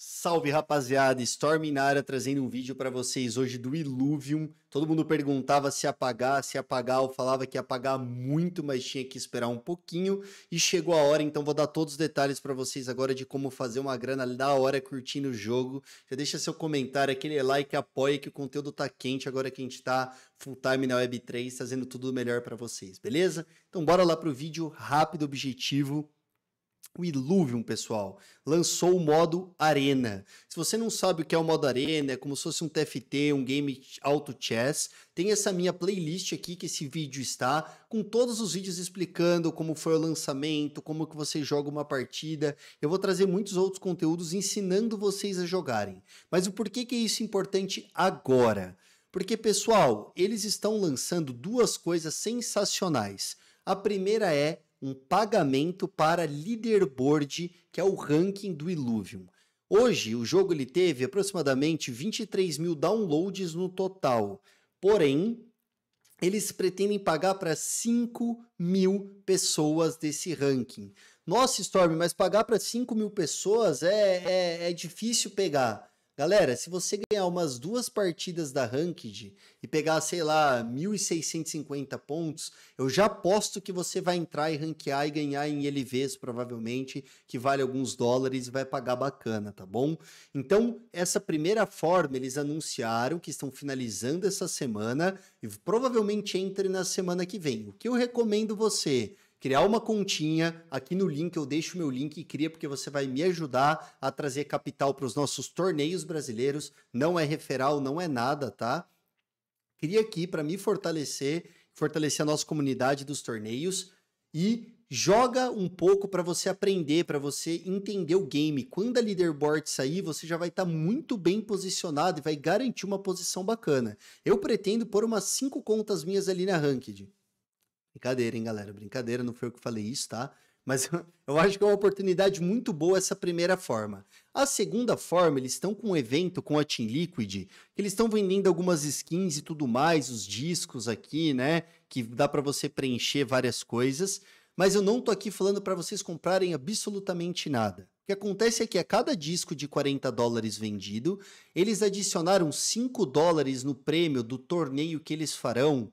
Salve rapaziada, Storm trazendo um vídeo para vocês hoje do Illuvium. Todo mundo perguntava se apagar, se apagar, eu falava que ia apagar muito, mas tinha que esperar um pouquinho e chegou a hora, então vou dar todos os detalhes para vocês agora de como fazer uma grana da hora curtindo o jogo. Já deixa seu comentário, aquele like, apoia que o conteúdo tá quente agora que a gente tá full time na Web3, trazendo tudo melhor para vocês, beleza? Então bora lá pro vídeo, rápido, objetivo, o Illuvium, pessoal, lançou o modo Arena. Se você não sabe o que é o modo Arena, é como se fosse um TFT, um game auto chess. Tem essa minha playlist aqui que esse vídeo está, com todos os vídeos explicando como foi o lançamento, como que você joga uma partida. Eu vou trazer muitos outros conteúdos ensinando vocês a jogarem. Mas o porquê que é isso importante agora? Porque, pessoal, eles estão lançando duas coisas sensacionais. A primeira é um pagamento para leaderboard, que é o ranking do Illuvium. Hoje, o jogo ele teve aproximadamente 23 mil downloads no total. Porém, eles pretendem pagar para 5 mil pessoas desse ranking. Nossa, Storm, mas pagar para 5 mil pessoas é, é, é difícil pegar. Galera, se você ganhar umas duas partidas da Ranked e pegar, sei lá, 1.650 pontos, eu já aposto que você vai entrar e ranquear e ganhar em LVs, provavelmente, que vale alguns dólares e vai pagar bacana, tá bom? Então, essa primeira forma, eles anunciaram que estão finalizando essa semana e provavelmente entre na semana que vem. O que eu recomendo você criar uma continha. Aqui no link eu deixo o meu link e cria, porque você vai me ajudar a trazer capital para os nossos torneios brasileiros. Não é referral, não é nada, tá? Cria aqui para me fortalecer, fortalecer a nossa comunidade dos torneios e joga um pouco para você aprender, para você entender o game. Quando a leaderboard sair, você já vai estar tá muito bem posicionado e vai garantir uma posição bacana. Eu pretendo pôr umas 5 contas minhas ali na ranked. Brincadeira, hein, galera? Brincadeira, não foi eu que falei isso, tá? Mas eu acho que é uma oportunidade muito boa essa primeira forma. A segunda forma, eles estão com um evento com a Team Liquid, que eles estão vendendo algumas skins e tudo mais, os discos aqui, né? Que dá para você preencher várias coisas. Mas eu não tô aqui falando para vocês comprarem absolutamente nada. O que acontece é que a cada disco de 40 dólares vendido, eles adicionaram 5 dólares no prêmio do torneio que eles farão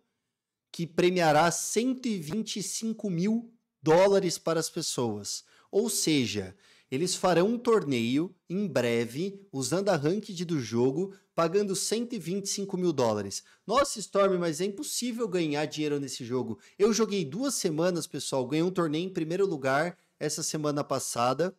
que premiará 125 mil dólares para as pessoas. Ou seja, eles farão um torneio em breve, usando a ranked do jogo, pagando 125 mil dólares. Nossa, Storm, mas é impossível ganhar dinheiro nesse jogo. Eu joguei duas semanas, pessoal, ganhei um torneio em primeiro lugar essa semana passada,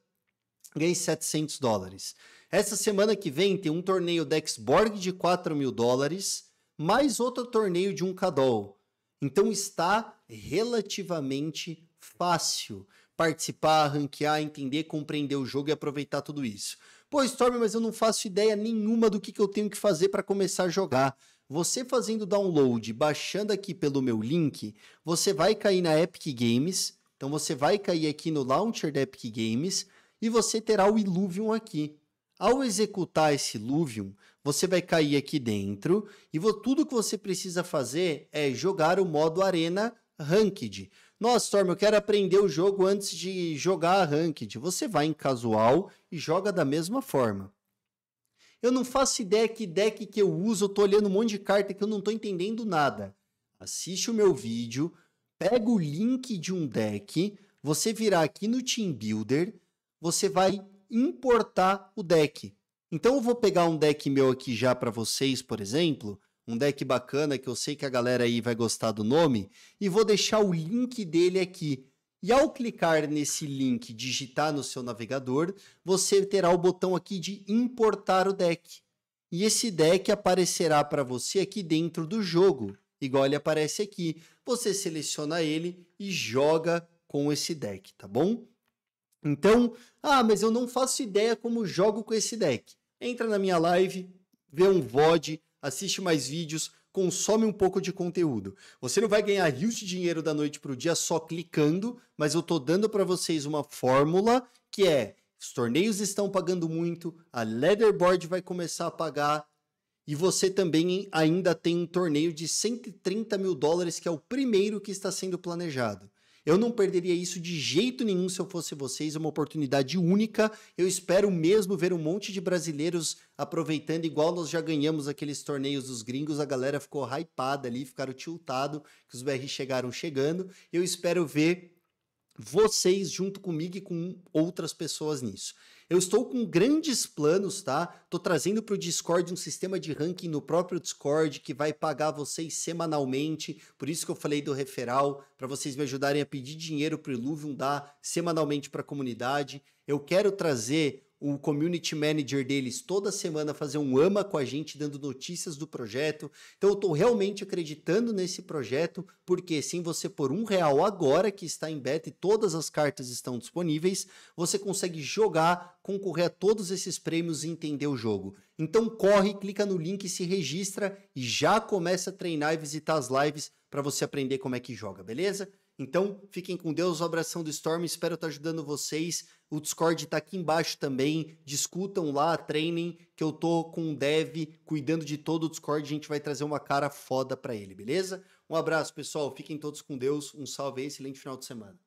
ganhei 700 dólares. Essa semana que vem tem um torneio Dexborg de 4 mil dólares, mais outro torneio de um Cadol. Então está relativamente fácil participar, ranquear, entender, compreender o jogo e aproveitar tudo isso. Pô, Storm, mas eu não faço ideia nenhuma do que, que eu tenho que fazer para começar a jogar. Você fazendo download, baixando aqui pelo meu link, você vai cair na Epic Games. Então você vai cair aqui no launcher da Epic Games e você terá o Illuvium aqui. Ao executar esse Luvium, você vai cair aqui dentro e tudo que você precisa fazer é jogar o modo Arena Ranked. Nossa, Storm, eu quero aprender o jogo antes de jogar a Ranked. Você vai em Casual e joga da mesma forma. Eu não faço ideia que deck que eu uso, eu tô olhando um monte de carta que eu não tô entendendo nada. Assiste o meu vídeo, pega o link de um deck, você virá aqui no Team Builder, você vai importar o deck. Então eu vou pegar um deck meu aqui já para vocês, por exemplo, um deck bacana que eu sei que a galera aí vai gostar do nome, e vou deixar o link dele aqui. E ao clicar nesse link, digitar no seu navegador, você terá o botão aqui de importar o deck. E esse deck aparecerá para você aqui dentro do jogo, igual ele aparece aqui. Você seleciona ele e joga com esse deck, tá bom? Então, ah, mas eu não faço ideia como jogo com esse deck. Entra na minha live, vê um VOD, assiste mais vídeos, consome um pouco de conteúdo. Você não vai ganhar rios de dinheiro da noite para o dia só clicando, mas eu tô dando para vocês uma fórmula que é: os torneios estão pagando muito, a leaderboard vai começar a pagar. E você também ainda tem um torneio de 130 mil dólares, que é o primeiro que está sendo planejado. Eu não perderia isso de jeito nenhum se eu fosse vocês, é uma oportunidade única. Eu espero mesmo ver um monte de brasileiros aproveitando, igual nós já ganhamos aqueles torneios dos gringos, a galera ficou hypada ali, ficaram tiltado, que os BR chegaram chegando. Eu espero ver vocês junto comigo e com outras pessoas nisso. Eu estou com grandes planos, tá? Tô trazendo para o Discord um sistema de ranking no próprio Discord que vai pagar vocês semanalmente. Por isso que eu falei do referral, para vocês me ajudarem a pedir dinheiro para o Iluvium dar semanalmente para a comunidade. Eu quero trazer o community manager deles toda semana fazer um ama com a gente, dando notícias do projeto. Então eu estou realmente acreditando nesse projeto, porque sim, você por um real agora que está em beta e todas as cartas estão disponíveis, você consegue jogar, concorrer a todos esses prêmios e entender o jogo. Então corre, clica no link, se registra e já começa a treinar e visitar as lives para você aprender como é que joga, beleza? Então, fiquem com Deus, Abração do Storm, espero estar tá ajudando vocês. O Discord está aqui embaixo também, discutam lá, treinem, que eu tô com o dev cuidando de todo o Discord, a gente vai trazer uma cara foda para ele, beleza? Um abraço, pessoal, fiquem todos com Deus, um salve e excelente final de semana.